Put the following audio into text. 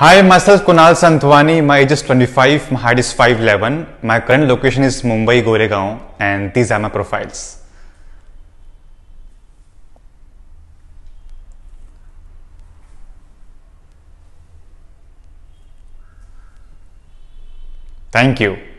Hi, myself Kunal Santwani. My age is 25. My height is 5'11. My current location is Mumbai, Goregaon. And these are my profiles. Thank you.